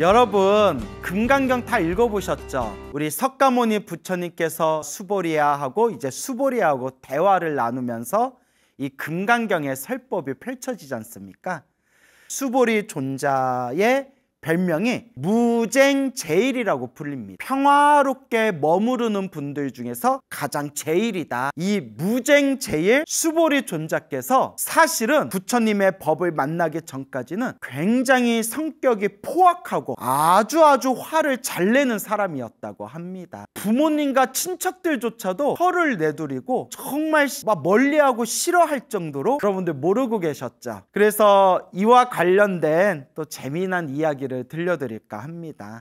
여러분 금강경 다 읽어보셨죠? 우리 석가모니 부처님께서 수보리아하고 이제 수보리아하고 대화를 나누면서 이 금강경의 설법이 펼쳐지지 않습니까? 수보리 존자의 별명이 무쟁제일이라고 불립니다. 평화롭게 머무르는 분들 중에서 가장 제일이다. 이 무쟁제일 수보리 존자께서 사실은 부처님의 법을 만나기 전까지는 굉장히 성격이 포악하고 아주 아주 화를 잘 내는 사람이었다고 합니다. 부모님과 친척들조차도 혀를 내두리고 정말 막 멀리하고 싫어할 정도로 여러분들 모르고 계셨죠. 그래서 이와 관련된 또 재미난 이야기를 들려드릴까 합니다.